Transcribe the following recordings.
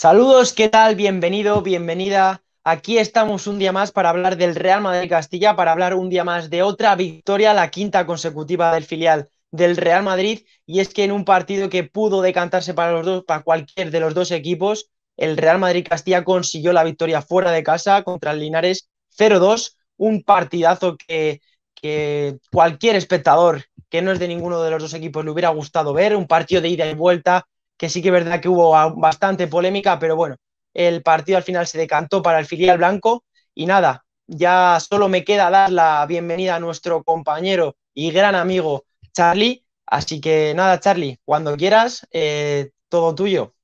Saludos, ¿qué tal? Bienvenido, bienvenida. Aquí estamos un día más para hablar del Real Madrid Castilla, para hablar un día más de otra victoria, la quinta consecutiva del filial del Real Madrid. Y es que en un partido que pudo decantarse para los dos, para cualquier de los dos equipos, el Real Madrid Castilla consiguió la victoria fuera de casa contra el Linares 0-2, un partidazo que, que cualquier espectador que no es de ninguno de los dos equipos le hubiera gustado ver, un partido de ida y vuelta que sí que es verdad que hubo bastante polémica, pero bueno, el partido al final se decantó para el filial blanco y nada, ya solo me queda dar la bienvenida a nuestro compañero y gran amigo Charlie. Así que nada, Charlie, cuando quieras, eh, todo tuyo.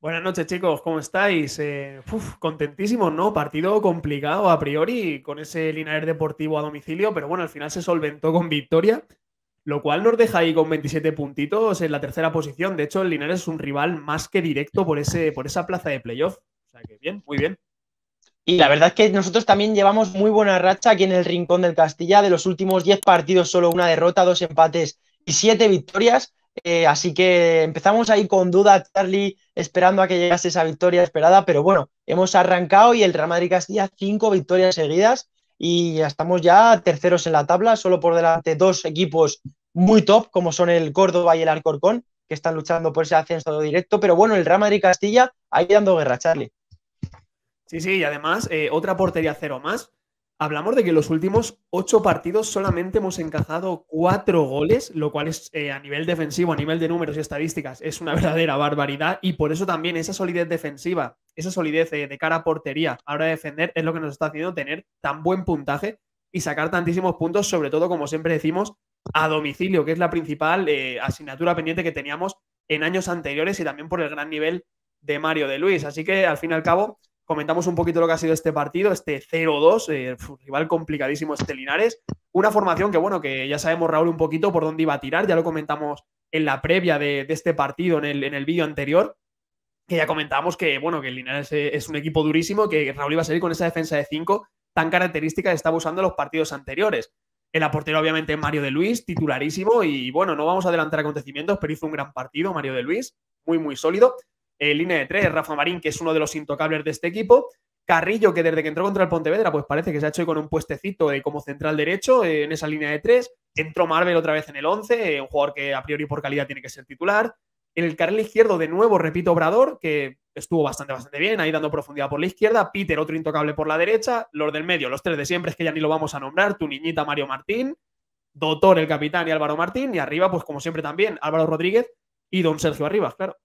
Buenas noches, chicos, ¿cómo estáis? Eh, contentísimo, contentísimos, ¿no? Partido complicado a priori con ese Linares Deportivo a domicilio, pero bueno, al final se solventó con victoria lo cual nos deja ahí con 27 puntitos en la tercera posición. De hecho, el Linares es un rival más que directo por, ese, por esa plaza de playoff. O sea que bien, muy bien. Y la verdad es que nosotros también llevamos muy buena racha aquí en el Rincón del Castilla. De los últimos 10 partidos, solo una derrota, dos empates y siete victorias. Eh, así que empezamos ahí con duda, Charlie, esperando a que llegase esa victoria esperada. Pero bueno, hemos arrancado y el Real Madrid Castilla, cinco victorias seguidas y ya estamos ya terceros en la tabla, solo por delante dos equipos muy top, como son el Córdoba y el Alcorcón, que están luchando por ese ascenso directo. Pero bueno, el Real Madrid Castilla ahí dando guerra, Charlie. Sí, sí, y además eh, otra portería cero más. Hablamos de que en los últimos ocho partidos solamente hemos encajado cuatro goles, lo cual es eh, a nivel defensivo, a nivel de números y estadísticas, es una verdadera barbaridad. Y por eso también esa solidez defensiva, esa solidez eh, de cara a portería, ahora de defender, es lo que nos está haciendo tener tan buen puntaje y sacar tantísimos puntos, sobre todo, como siempre decimos, a domicilio, que es la principal eh, asignatura pendiente que teníamos en años anteriores y también por el gran nivel de Mario de Luis. Así que al fin y al cabo Comentamos un poquito lo que ha sido este partido, este 0-2, el eh, rival complicadísimo este Linares. Una formación que, bueno, que ya sabemos, Raúl, un poquito por dónde iba a tirar, ya lo comentamos en la previa de, este partido, en el, en el vídeo anterior, que ya comentábamos que, bueno, que el Linares eh, es un equipo durísimo, que Raúl iba a salir con esa defensa de 5 tan característica que estaba usando en los partidos anteriores. El aportero, obviamente, Mario de Luis, titularísimo. Y bueno, no vamos a adelantar acontecimientos, pero hizo un gran partido Mario de Luis, muy, muy sólido línea de tres, Rafa Marín, que es uno de los intocables de este equipo. Carrillo, que desde que entró contra el Pontevedra, pues parece que se ha hecho con un puestecito de eh, como central derecho eh, en esa línea de tres. Entró Marvel otra vez en el 11, eh, un jugador que a priori por calidad tiene que ser titular. En el carril izquierdo, de nuevo, repito, Obrador, que estuvo bastante, bastante bien, ahí dando profundidad por la izquierda. Peter, otro intocable por la derecha. Los del medio, los tres de siempre, es que ya ni lo vamos a nombrar. Tu niñita, Mario Martín. Dotor, el capitán y Álvaro Martín. Y arriba, pues como siempre también, Álvaro Rodríguez y don Sergio Arribas, claro.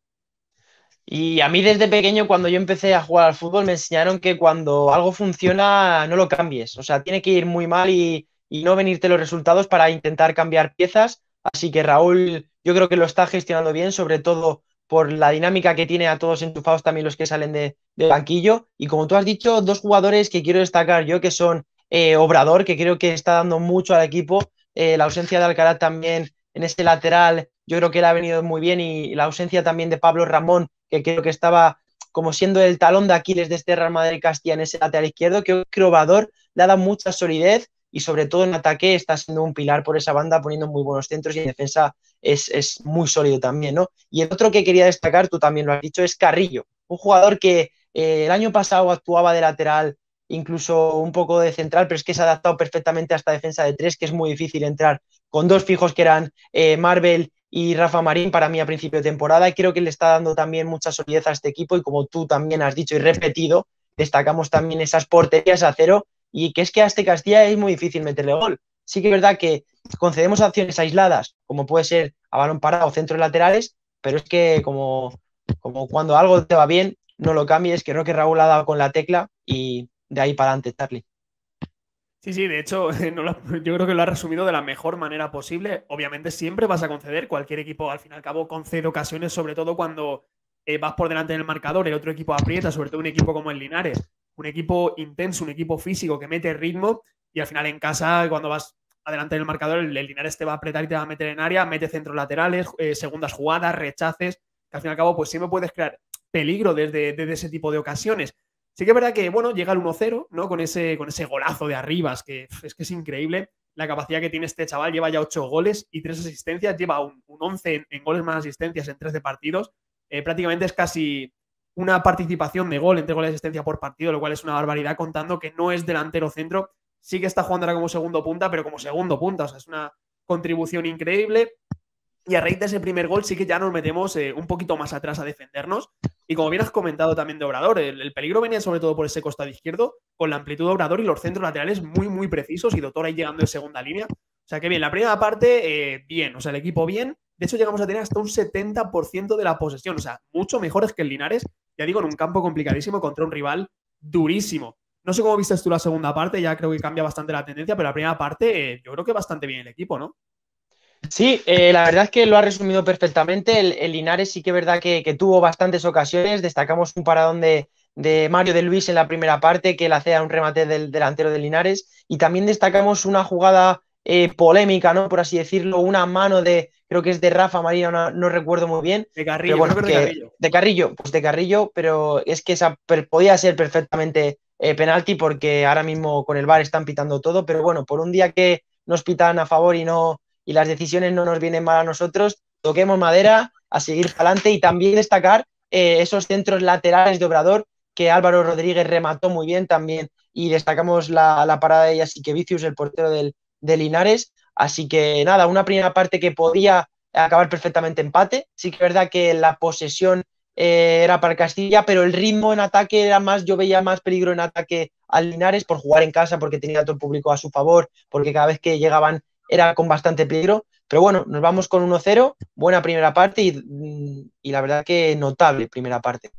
Y a mí desde pequeño, cuando yo empecé a jugar al fútbol, me enseñaron que cuando algo funciona, no lo cambies. O sea, tiene que ir muy mal y, no venirte los resultados para intentar cambiar piezas. Así que Raúl, yo creo que lo está gestionando bien, sobre todo por la dinámica que tiene a todos enchufados también los que salen de, banquillo. Y como tú has dicho, dos jugadores que quiero destacar yo, que son eh, Obrador, que creo que está dando mucho al equipo, eh, la ausencia de Alcaraz también en ese lateral yo creo que le ha venido muy bien y la ausencia también de Pablo Ramón, que creo que estaba como siendo el talón de Aquiles de este Real Madrid Castilla en ese lateral izquierdo, que probador le ha dado mucha solidez y sobre todo en ataque está siendo un pilar por esa banda, poniendo muy buenos centros y en defensa es, muy sólido también, ¿no? Y el otro que quería destacar, tú también lo has dicho, es Carrillo, un jugador que eh, el año pasado actuaba de lateral, incluso un poco de central, pero es que se ha adaptado perfectamente a esta defensa de tres, que es muy difícil entrar con dos fijos que eran eh, Marvel y Rafa Marín para mí a principio de temporada y creo que le está dando también mucha solidez a este equipo y como tú también has dicho y repetido, destacamos también esas porterías a cero y que es que a este Castilla es muy difícil meterle gol. Sí que es verdad que concedemos acciones aisladas, como puede ser a balón parado, o centros laterales, pero es que como, como cuando algo te va bien, no lo cambies, creo que Raúl ha dado con la tecla y de ahí para adelante, Charlie. Sí, sí, de hecho, yo creo que lo ha resumido de la mejor manera posible. Obviamente siempre vas a conceder, cualquier equipo al fin y al cabo concede ocasiones, sobre todo cuando eh, vas por delante del marcador, el otro equipo aprieta, sobre todo un equipo como el Linares, un equipo intenso, un equipo físico que mete ritmo y al final en casa, cuando vas adelante del marcador, el, Linares te va a apretar y te va a meter en área, mete centros laterales, eh, segundas jugadas, rechaces, que al fin y al cabo pues siempre puedes crear peligro desde, desde ese tipo de ocasiones. Sí que es verdad que, bueno, llega al 1-0, ¿no? Con ese, con ese golazo de Arribas, que es que es increíble la capacidad que tiene este chaval. Lleva ya 8 goles y 3 asistencias, lleva un, 11 en, goles más asistencias en de partidos. Eh, prácticamente es casi una participación de gol entre goles y asistencia por partido, lo cual es una barbaridad, contando que no es delantero centro. Sí que está jugando ahora como segundo punta, pero como segundo punta, o sea, es una contribución increíble. Y a raíz de ese primer gol sí que ya nos metemos eh, un poquito más atrás a defendernos. Y como bien has comentado también de Obrador, el, peligro venía sobre todo por ese costado izquierdo, con la amplitud de Obrador y los centros laterales muy, muy precisos y Doctor ahí llegando en segunda línea. O sea que bien, la primera parte, eh, bien, o sea, el equipo bien. De hecho, llegamos a tener hasta un 70% de la posesión, o sea, mucho mejores que el Linares, ya digo, en un campo complicadísimo contra un rival durísimo. No sé cómo viste tú la segunda parte, ya creo que cambia bastante la tendencia, pero la primera parte eh, yo creo que bastante bien el equipo, ¿no? Sí, eh, la verdad es que lo ha resumido perfectamente. El, Linares sí que es verdad que, tuvo bastantes ocasiones. Destacamos un paradón de, Mario de Luis en la primera parte que le hace a un remate del delantero de Linares. Y también destacamos una jugada eh, polémica, ¿no? Por así decirlo, una mano de, creo que es de Rafa María, no, recuerdo muy bien. De Carrillo, de Carrillo, de Carrillo. pues de Carrillo, pero es que esa podía ser perfectamente eh, penalti porque ahora mismo con el VAR están pitando todo, pero bueno, por un día que nos pitan a favor y no y las decisiones no nos vienen mal a nosotros, toquemos madera, a seguir adelante y también destacar eh, esos centros laterales de Obrador que Álvaro Rodríguez remató muy bien también y destacamos la, la parada de vicios el portero del, de Linares. Así que nada, una primera parte que podía acabar perfectamente empate. Sí que es verdad que la posesión eh, era para Castilla, pero el ritmo en ataque era más, yo veía más peligro en ataque al Linares por jugar en casa, porque tenía todo el público a su favor, porque cada vez que llegaban era con bastante peligro, pero bueno, nos vamos con 1-0, buena primera parte y, la verdad que notable primera parte.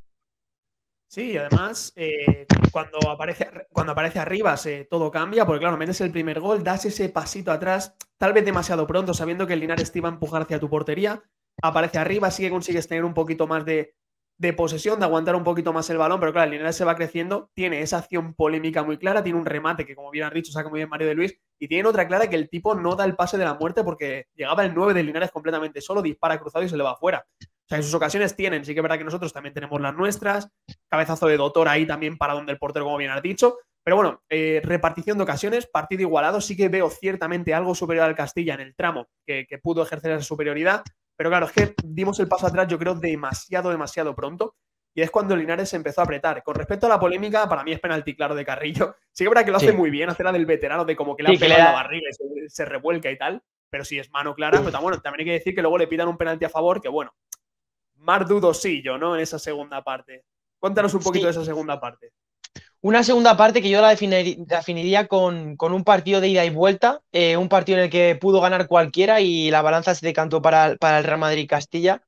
Sí, además, eh, cuando, aparece, cuando aparece arriba se, todo cambia, porque claro, metes el primer gol, das ese pasito atrás, tal vez demasiado pronto, sabiendo que el Linares te iba a empujar hacia tu portería, aparece arriba, sí que consigues tener un poquito más de, de posesión, de aguantar un poquito más el balón, pero claro, el Linares se va creciendo, tiene esa acción polémica muy clara, tiene un remate que, como bien han dicho, saca muy bien Mario de Luis, y tiene otra clara que el tipo no da el pase de la muerte porque llegaba el 9 de Linares completamente solo, dispara cruzado y se le va afuera. O sea, en sus ocasiones tienen, sí que es verdad que nosotros también tenemos las nuestras, cabezazo de doctor ahí también para donde el portero, como bien has dicho, pero bueno, eh, repartición de ocasiones, partido igualado, sí que veo ciertamente algo superior al Castilla en el tramo que, que pudo ejercer esa superioridad, pero claro, es que dimos el paso atrás, yo creo, demasiado, demasiado pronto. Y es cuando Linares se empezó a apretar. Con respecto a la polémica, para mí es penalti claro de Carrillo. Sí que verdad que lo hace muy bien, hace la del veterano, de como que le ha pegado la barriga y se, revuelca y tal. Pero si es mano clara, pues, bueno, también hay que decir que luego le pidan un penalti a favor, que bueno, más dudosillo, ¿no? En esa segunda parte. Cuéntanos un poquito de esa segunda parte. Una segunda parte que yo la definiría, con, un partido de ida y vuelta, eh, un partido en el que pudo ganar cualquiera y la balanza se decantó para, el Real Madrid-Castilla.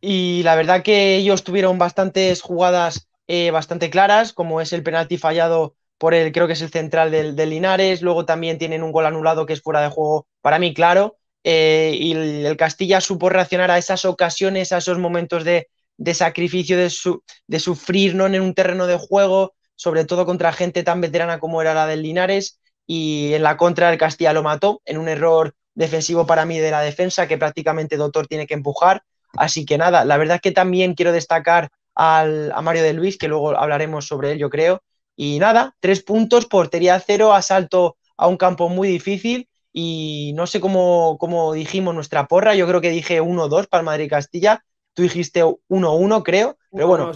Y la verdad que ellos tuvieron bastantes jugadas eh, bastante claras, como es el penalti fallado por el, creo que es el central del, Linares, luego también tienen un gol anulado que es fuera de juego, para mí claro, eh, y el, Castilla supo reaccionar a esas ocasiones, a esos momentos de, de sacrificio, de, su, de sufrir ¿no? en un terreno de juego, sobre todo contra gente tan veterana como era la del Linares. Y en la contra del Castilla lo mató en un error defensivo para mí de la defensa que prácticamente Doctor tiene que empujar. Así que nada, la verdad es que también quiero destacar al, a Mario de Luis, que luego hablaremos sobre él, yo creo. Y nada, tres puntos, portería cero, asalto a un campo muy difícil y no sé cómo, cómo dijimos nuestra porra, yo creo que dije 1-2 para el Madrid-Castilla, Tú dijiste 1-1, creo. Pero bueno,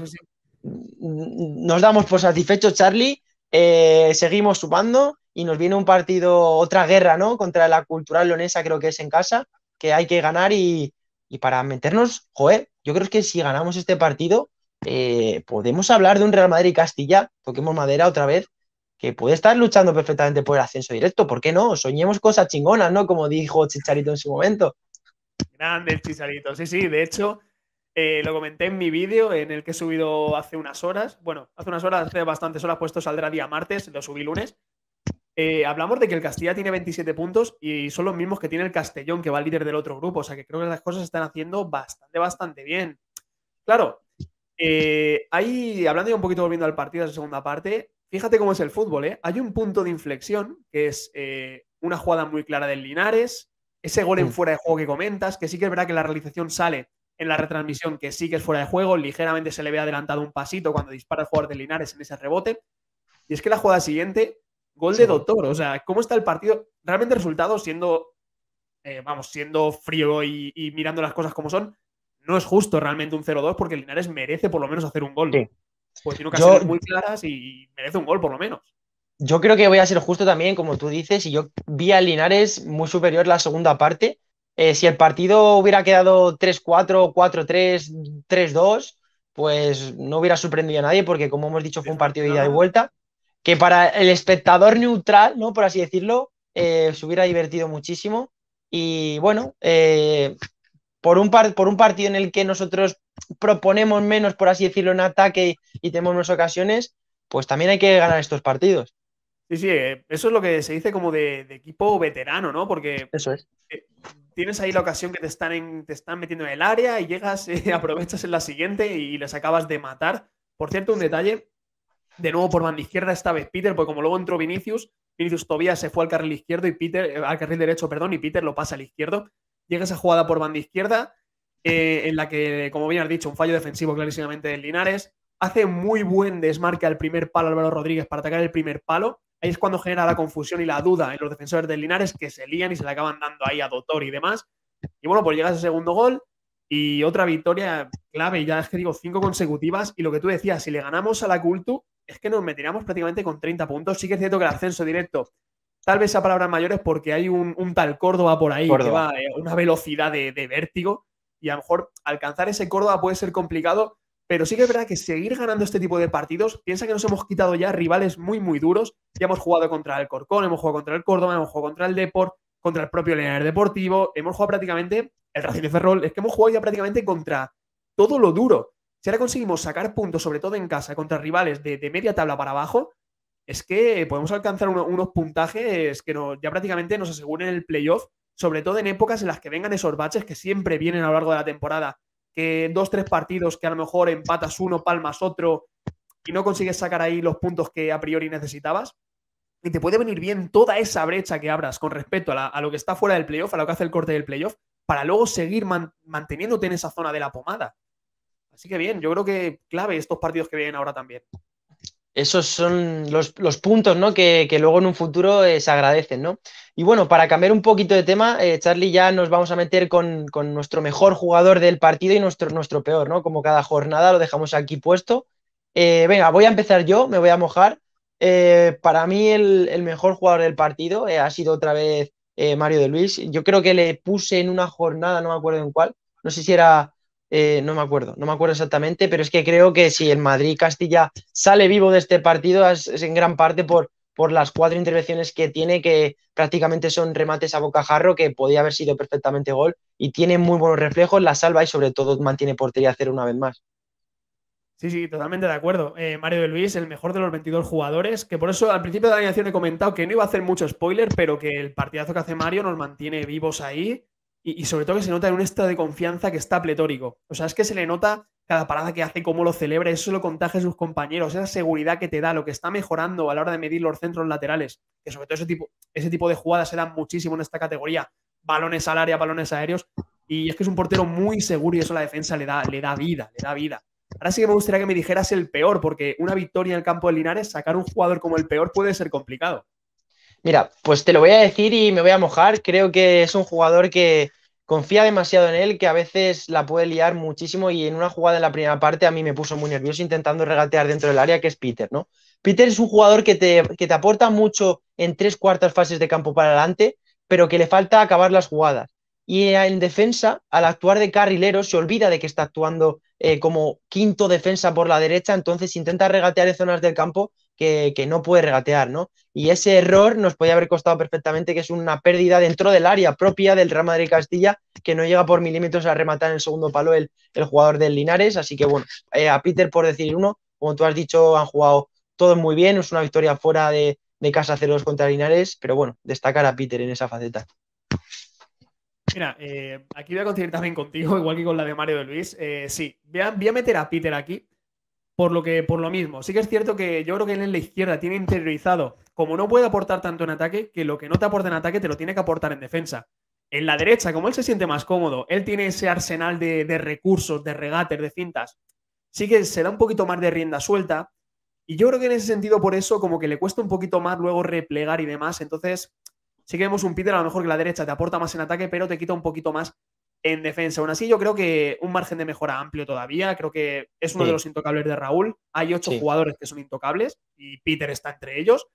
nos damos por satisfechos, Charlie. Eh, seguimos sumando y nos viene un partido, otra guerra, ¿no? Contra la cultura leonesa, creo que es en casa, que hay que ganar y, para meternos, joder, yo creo que si ganamos este partido, eh, podemos hablar de un Real Madrid Castilla, toquemos madera otra vez, que puede estar luchando perfectamente por el ascenso directo, ¿por qué no? Soñemos cosas chingonas, ¿no? Como dijo Chicharito en su momento. Grande Chicharito, sí, sí, de hecho, eh, lo comenté en mi vídeo, en el que he subido hace unas horas. Bueno, hace unas horas, hace bastantes horas, puesto saldrá día martes, lo subí lunes. Eh, hablamos de que el Castilla tiene 27 puntos y son los mismos que tiene el Castellón, que va al líder del otro grupo. O sea que creo que las cosas se están haciendo bastante, bastante bien. Claro, eh, ahí, hablando yo un poquito volviendo al partido, de segunda parte, fíjate cómo es el fútbol, ¿eh? Hay un punto de inflexión, que es una jugada muy clara del Linares, ese gol en mm. fuera de juego que comentas, que sí que es verdad que la realización sale en la retransmisión que sí que es fuera de juego, ligeramente se le ve adelantado un pasito cuando dispara el jugador de Linares en ese rebote. Y es que la jugada siguiente, gol de Doctor. O sea, ¿cómo está el partido? Realmente el resultado, siendo, eh, vamos, siendo frío y, mirando las cosas como son, no es justo realmente un 0-2 porque Linares merece por lo menos hacer un gol. Pues tiene ocasiones muy claras y merece un gol por lo menos yo creo que voy a ser justo también, como tú dices, y yo vi a Linares muy superior la segunda parte, eh, si el partido hubiera quedado 3-4, 4-3, 3-2, pues no hubiera sorprendido a nadie, porque como hemos dicho, fue un partido de ida y vuelta, que para el espectador neutral, ¿no? Por así decirlo, eh, se hubiera divertido muchísimo. Y bueno, eh, por, un por un partido en el que nosotros proponemos menos, por así decirlo, en ataque y tenemos menos ocasiones, pues también hay que ganar estos partidos. Sí, sí, eso es lo que se dice como de equipo veterano, ¿no? Porque eso es tienes ahí la ocasión que te están, te están metiendo en el área y llegas, eh, aprovechas en la siguiente y les acabas de matar. Por cierto, un detalle, de nuevo por banda izquierda esta vez Peter, porque como luego entró Vinicius, Vinicius todavía se fue al carril izquierdo y Peter, eh, al carril derecho, perdón, y Peter lo pasa al izquierdo. Llega esa jugada por banda izquierda, eh, en la que, como bien has dicho, un fallo defensivo clarísimamente de Linares. Hace muy buen desmarque al primer palo Álvaro Rodríguez para atacar el primer palo Ahí es cuando genera la confusión y la duda en los defensores del Linares que se lían y se le acaban dando ahí a Dotor y demás. Y bueno, pues llega ese segundo gol y otra victoria clave, ya es que digo, cinco consecutivas. Y lo que tú decías, si le ganamos a la Cultu, es que nos meteríamos prácticamente con 30 puntos. Sí que es cierto que el ascenso directo, tal vez a palabras mayores, porque hay un, tal Córdoba por ahí que va a eh, una velocidad de, de vértigo. Y a lo mejor alcanzar ese Córdoba puede ser complicado pero sí que es verdad que seguir ganando este tipo de partidos, piensa que nos hemos quitado ya rivales muy, muy duros. Ya hemos jugado contra el Corcón, hemos jugado contra el Córdoba, hemos jugado contra el Deport, contra el propio Leonel Deportivo, hemos jugado prácticamente el Racing de Ferrol, es que hemos jugado ya prácticamente contra todo lo duro. Si ahora conseguimos sacar puntos, sobre todo en casa, contra rivales de, media tabla para abajo, es que podemos alcanzar unos puntajes que ya prácticamente nos aseguren el playoff, sobre todo en épocas en las que vengan esos baches que siempre vienen a lo largo de la temporada que dos, tres partidos que a lo mejor empatas uno, palmas otro y no consigues sacar ahí los puntos que a priori necesitabas. Y te puede venir bien toda esa brecha que abras con respecto a, lo que está fuera del playoff, a lo que hace el corte del playoff, para luego seguir manteniéndote en esa zona de la pomada. Así que bien, yo creo que clave estos partidos que vienen ahora también esos son los, puntos ¿no? que, luego en un futuro eh, se agradecen. ¿no? Y bueno, para cambiar un poquito de tema, eh, Charlie, ya nos vamos a meter con, nuestro mejor jugador del partido y nuestro, nuestro peor, ¿no? Como cada jornada lo dejamos aquí puesto. Eh, venga, voy a empezar yo, me voy a mojar. para mí el, el, mejor jugador del partido ha sido otra vez Mario de Luis. Yo creo que le puse en una jornada, no me acuerdo en cuál, no sé si era eh, no me acuerdo, no me acuerdo exactamente, pero es que creo que si el Madrid-Castilla sale vivo de este partido es, en gran parte por, por las cuatro intervenciones que tiene, que prácticamente son remates a bocajarro, que podía haber sido perfectamente gol, y tiene muy buenos reflejos, la salva y sobre todo mantiene portería a cero una vez más. Sí, sí, totalmente de acuerdo. Eh, Mario de Luis, el mejor de los 22 jugadores, que por eso al principio de la alineación he comentado que no iba a hacer mucho spoiler, pero que el partidazo que hace Mario nos mantiene vivos ahí y, sobre todo que se nota en un estado de confianza que está pletórico. O sea, es que se le nota cada parada que hace, cómo lo celebra, eso lo contagia a sus compañeros, esa seguridad que te da, lo que está mejorando a la hora de medir los centros laterales, que sobre todo ese tipo, ese tipo de jugadas se dan muchísimo en esta categoría, balones al área, balones aéreos, y es que es un portero muy seguro y eso a la defensa le da, le da vida, le da vida. Ahora sí que me gustaría que me dijeras el peor, porque una victoria en el campo de Linares, sacar un jugador como el peor puede ser complicado. Mira, pues te lo voy a decir y me voy a mojar. Creo que es un jugador que confía demasiado en él, que a veces la puede liar muchísimo y en una jugada en la primera parte a mí me puso muy nervioso intentando regatear dentro del área, que es Peter, ¿no? Peter es un jugador que te, que te aporta mucho en tres cuartas fases de campo para adelante, pero que le falta acabar las jugadas. Y en defensa, al actuar de carrilero, se olvida de que está actuando eh, como quinto defensa por la derecha, entonces intenta regatear en zonas del campo que, no puede regatear, ¿no? Y ese error nos podía haber costado perfectamente, que es una pérdida dentro del área propia del Real Madrid Castilla, que no llega por milímetros a rematar en el segundo palo el, el jugador del Linares. Así que bueno, eh, a Peter por decir uno, como tú has dicho, han jugado todos muy bien, es una victoria fuera de, de casa ceros contra Linares, pero bueno, destacar a Peter en esa faceta. Mira, eh, aquí voy a coincidir también contigo, igual que con la de Mario de Luis. Eh, sí, voy a meter a Peter aquí, por lo que por lo mismo. Sí que es cierto que yo creo que él en la izquierda tiene interiorizado, como no puede aportar tanto en ataque, que lo que no te aporta en ataque te lo tiene que aportar en defensa. En la derecha, como él se siente más cómodo, él tiene ese arsenal de, de recursos, de regates, de cintas, sí que se da un poquito más de rienda suelta. Y yo creo que en ese sentido, por eso, como que le cuesta un poquito más luego replegar y demás. Entonces, sí que vemos un Peter a lo mejor que la derecha te aporta más en ataque, pero te quita un poquito más en defensa. Aún así, yo creo que un margen de mejora amplio todavía. Creo que es uno de los intocables de Raúl. Hay ocho jugadores que son intocables y Peter está entre ellos.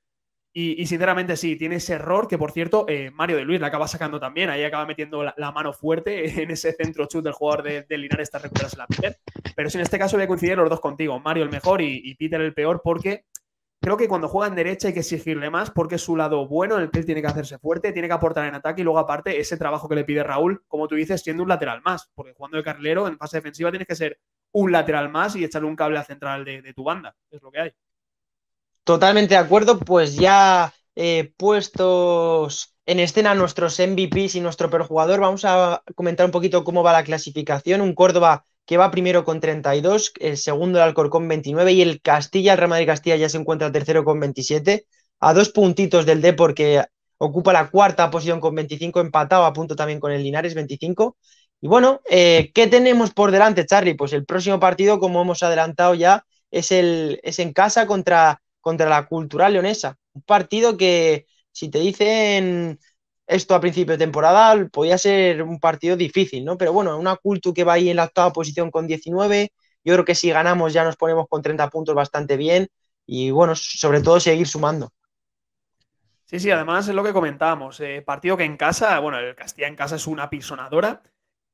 Y, sinceramente, sí, tiene ese error que, por cierto, eh, Mario de Luis la acaba sacando también. Ahí acaba metiendo la, mano fuerte en ese centro chut del jugador de, de Linares recuperarse la Pero si en este caso voy a coincidir los dos contigo. Mario el mejor y Peter el peor porque creo que cuando juega en derecha hay que exigirle más porque es su lado bueno el que tiene que hacerse fuerte, tiene que aportar en ataque y luego aparte ese trabajo que le pide Raúl, como tú dices, siendo un lateral más, porque jugando de carrilero en fase defensiva tienes que ser un lateral más y echarle un cable a central de, tu banda, es lo que hay. Totalmente de acuerdo, pues ya eh, puestos en escena nuestros MVPs y nuestro perjugador, vamos a comentar un poquito cómo va la clasificación, un Córdoba que va primero con 32, el segundo el Alcorcón 29 y el Castilla, el Real Madrid Castilla ya se encuentra tercero con 27, a dos puntitos del D que ocupa la cuarta posición con 25, empatado a punto también con el Linares 25. Y bueno, eh, ¿qué tenemos por delante, Charlie? Pues el próximo partido, como hemos adelantado ya, es, el, es en casa contra, contra la Cultural Leonesa. Un partido que, si te dicen esto a principio de temporada podía ser un partido difícil, ¿no? Pero bueno, una Cultu que va ahí en la octava posición con 19, yo creo que si ganamos ya nos ponemos con 30 puntos bastante bien y bueno, sobre todo seguir sumando. Sí, sí, además es lo que comentábamos, eh, partido que en casa, bueno, el Castilla en casa es una pisonadora,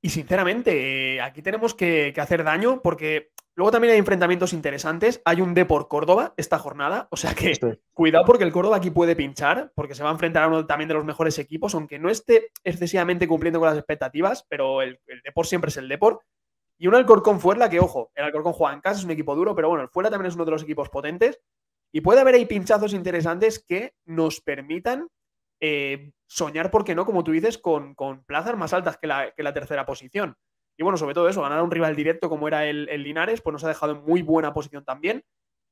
y sinceramente, eh, aquí tenemos que, hacer daño porque luego también hay enfrentamientos interesantes. Hay un Depor Córdoba esta jornada, o sea que cuidado porque el Córdoba aquí puede pinchar, porque se va a enfrentar a uno también de los mejores equipos, aunque no esté excesivamente cumpliendo con las expectativas, pero el, el siempre es el Depor. Y un Alcorcón Fuerla que, ojo, el Alcorcón juega en casa, es un equipo duro, pero bueno, el Fuerla también es uno de los equipos potentes. Y puede haber ahí pinchazos interesantes que nos permitan eh, soñar, ¿por no? Como tú dices, con, con plazas más altas que la, que la, tercera posición. Y bueno, sobre todo eso, ganar a un rival directo como era el, Linares, pues nos ha dejado en muy buena posición también.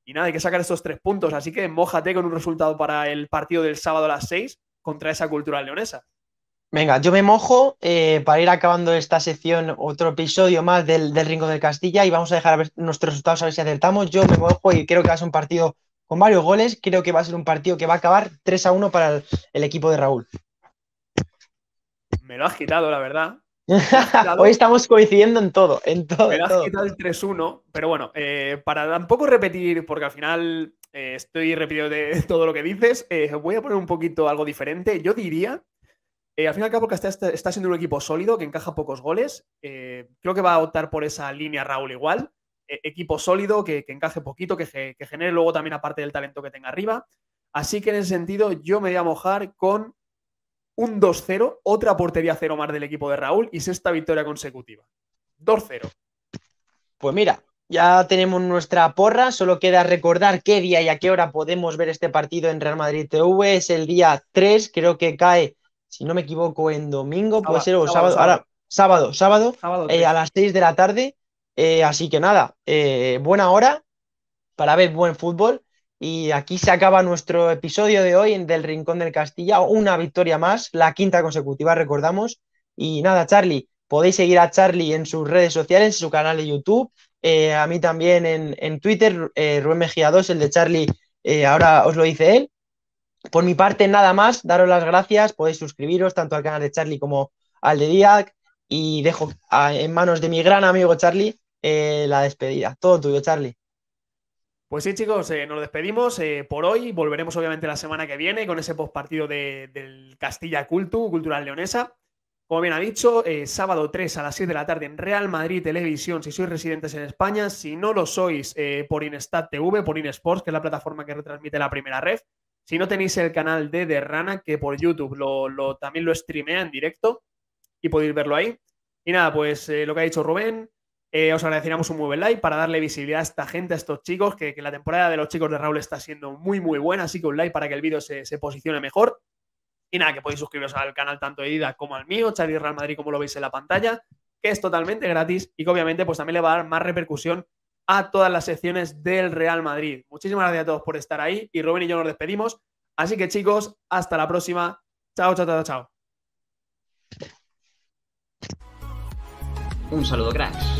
Y nada, hay que sacar estos tres puntos, así que mojate con un resultado para el partido del sábado a las seis contra esa cultura leonesa. Venga, yo me mojo eh, para ir acabando esta sección, otro episodio más del, del Ringo de Castilla y vamos a dejar a ver nuestros resultados a ver si acertamos. Yo me mojo y creo que va a ser un partido con varios goles. Creo que va a ser un partido que va a acabar 3 a 1 para el, equipo de Raúl. Me lo has quitado, la verdad. Hoy estamos coincidiendo en todo, en todo. Me lo has quitado el 3-1, pero bueno, eh, para tampoco repetir, porque al final eh, estoy repitiendo de todo lo que dices, eh, voy a poner un poquito algo diferente. Yo diría al fin y al cabo, que está, siendo un equipo sólido, que encaja pocos goles. creo que va a optar por esa línea Raúl igual. E-, equipo sólido, que, encaje poquito, que, genere luego también aparte del talento que tenga arriba. Así que en ese sentido yo me voy a mojar con un 2-0, otra portería cero más del equipo de Raúl y sexta victoria consecutiva. 2-0. Pues mira, ya tenemos nuestra porra, solo queda recordar qué día y a qué hora podemos ver este partido en Real Madrid TV. Es el día 3, creo que cae, si no me equivoco, en domingo, puede ser, o sábado, ahora, sábado, sábado, eh, a las 6 de la tarde. Eh, así que nada, eh, buena hora para ver buen fútbol. Y aquí se acaba nuestro episodio de hoy del Rincón del Castilla. Una victoria más, la quinta consecutiva, recordamos. Y nada, Charlie, podéis seguir a Charlie en sus redes sociales, en su canal de YouTube, eh, a mí también en, Twitter, eh, Rubén 2, el de Charlie, ahora os lo dice él. Por mi parte, nada más, daros las gracias, podéis suscribiros tanto al canal de Charlie como al de Diac y dejo ah, en manos de mi gran amigo Charlie eh, la despedida. Todo tuyo, Charlie. Pues sí, chicos, eh, nos despedimos eh, por hoy. Volveremos obviamente la semana que viene con ese postpartido del Castilla Cultu, Cultural Leonesa. Como bien ha dicho, sábado 3 a las 6 de la tarde en Real Madrid Televisión, si sois residentes en España, si no lo sois por Inestat TV, por Inesports, que es la plataforma que retransmite la primera red, si no tenéis el canal de Derrana, que por YouTube lo, también lo streamea en directo y podéis verlo ahí. Y nada, pues lo que ha dicho Rubén, eh, os agradeceríamos un muy buen like para darle visibilidad a esta gente, a estos chicos, que, la temporada de los chicos de Raúl está siendo muy, muy buena, así que un like para que el vídeo se, posicione mejor. Y nada, que podéis suscribiros al canal tanto de Ida como al mío, Charly Real Madrid, como lo veis en la pantalla, que es totalmente gratis y que obviamente pues también le va a dar más repercusión a todas las secciones del Real Madrid. Muchísimas gracias a todos por estar ahí y Rubén y yo nos despedimos. Así que chicos, hasta la próxima. Chao, chao, chao, chao. Un saludo, cracks.